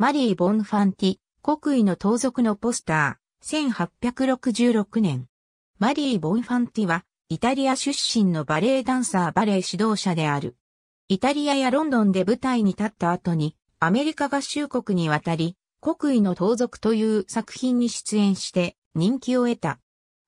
マリー・ボンファンティ、国威の盗賊のポスター、1866年。マリー・ボンファンティは、イタリア出身のバレエダンサーバレエ指導者である。イタリアやロンドンで舞台に立った後に、アメリカ合衆国に渡り、国威の盗賊という作品に出演して人気を得た。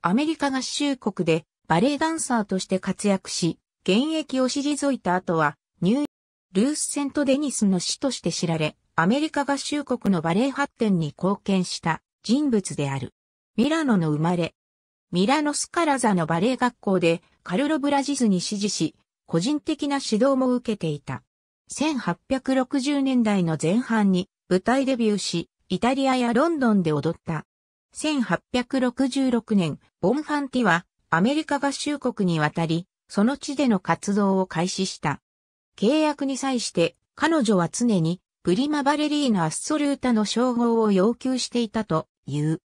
アメリカ合衆国でバレエダンサーとして活躍し、現役を退いた後は、ニュールース・セント・デニスの死として知られ、アメリカ合衆国のバレエ発展に貢献した人物である。ミラノの生まれ。ミラノスカラザのバレエ学校でカルロ・ブラジズに師事し、個人的な指導も受けていた。1860年代の前半に舞台デビューし、イタリアやロンドンで踊った。1866年、ボンファンティはアメリカ合衆国に渡り、その地での活動を開始した。契約に際して彼女は常にプリマバレリーナ・アッソルータの称号を要求していたという。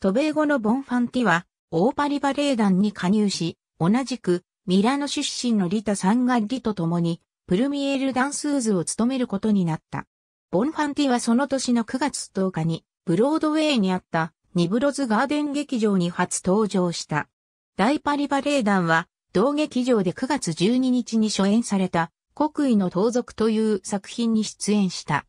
渡米後のボンファンティは、オーパリバレエ団に加入し、同じく、ミラノ出身のリタ・サンガッリと共に、プルミエール・ダンスーズを務めることになった。ボンファンティはその年の9月10日に、ブロードウェイにあった、ニブロズガーデン劇場に初登場した。大パリバレエ団は、同劇場で9月12日に初演された、国威の盗賊という作品に出演した。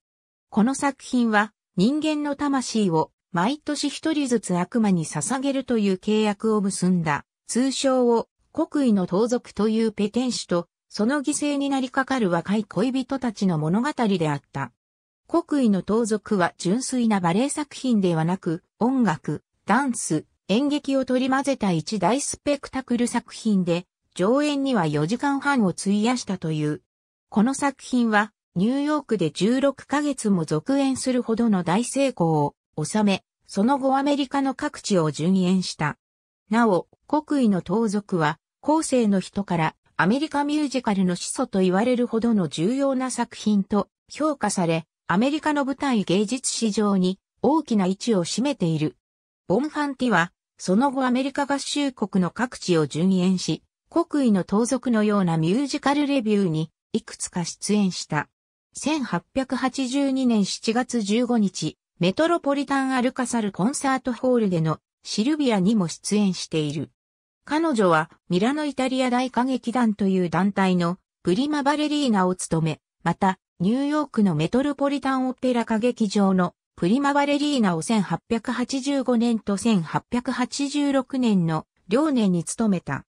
この作品は人間の魂を毎年一人ずつ悪魔に捧げるという契約を結んだ、通称を国威の盗賊というペテン師と、その犠牲になりかかる若い恋人たちの物語であった。国威の盗賊は純粋なバレエ作品ではなく、音楽、ダンス、演劇を取り混ぜた一大スペクタクル作品で、上演には4時間半を費やしたというこの作品は、ニューヨークで16ヶ月も続演するほどの大成功を収め、その後アメリカの各地を順延した。なお、国威の盗賊は、後世の人からアメリカミュージカルの始祖と言われるほどの重要な作品と評価され、アメリカの舞台芸術史上に大きな位置を占めている。ボンファンティは、その後アメリカ合衆国の各地を順延し、国威の盗賊のようなミュージカルレビューにいくつか出演した。1882年7月15日、メトロポリタン・アルカサル・コンサートホールでのシルビアにも出演している。彼女はミラノイタリア大歌劇団という団体のプリマバレリーナを務め、またニューヨークのメトロポリタンオペラ歌劇場のプリマバレリーナを1885年と1886年の両年に務めた。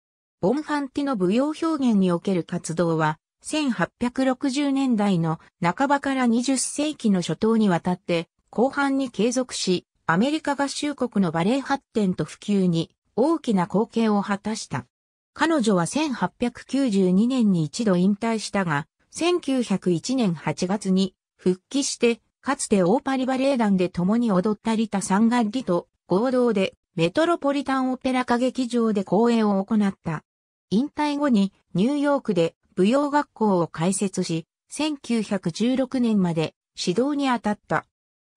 ボンファンティの舞踊表現における活動は1860年代の半ばから20世紀の初頭にわたって後半に継続し、アメリカ合衆国のバレエ発展と普及に大きな貢献を果たした。彼女は1892年に一度引退したが、1901年8月に復帰して、かつてオーパリバレエ団で共に踊ったリタ・サンガッリと合同でメトロポリタンオペラ歌劇場で公演を行った。引退後にニューヨークで舞踊学校を開設し、1916年まで指導に当たった。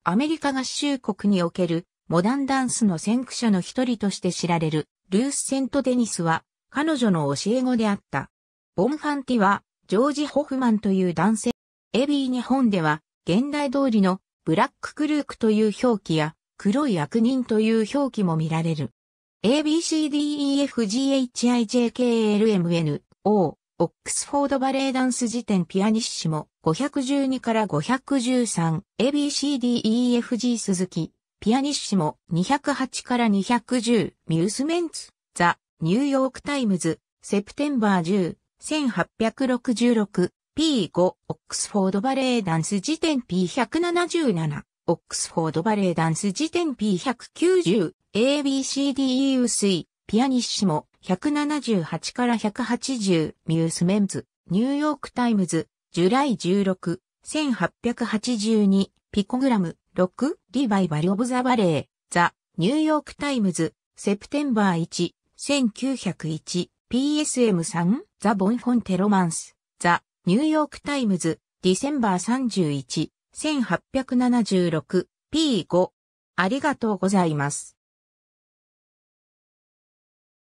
アメリカ合衆国におけるモダンダンスの先駆者の一人として知られるルース・セント・デニスは彼女の教え子であった。ボンファンティはジョージ・ホフマンという男性。エビー日本では現代通りのブラッククルークという表記や黒い悪人という表記も見られる。ABCDEFGHIJKLMNO オックスフォードバレエダンス辞典ピアニッシモ512から513 ABCDEFG 鈴木ピアニッシモ208から210ミュースメンツザニューヨークタイムズセプテンバー10 1866 P5 オックスフォードバレエダンス辞典 P177 オックスフォードバレエダンス辞典 P190 ABCDE 薄いピアニッシモ178から180ミュースメンズ、ニューヨークタイムズ、ジュライ16、1882ピコグラム6、リバイバル・オブ・ザ・バレー、ザ・ニューヨークタイムズ、セプテンバー1、1901、PSM3、ザ・ボンフォンテロマンス、ザ・ニューヨークタイムズ、ディセンバー31、1876、P5。ありがとうございます。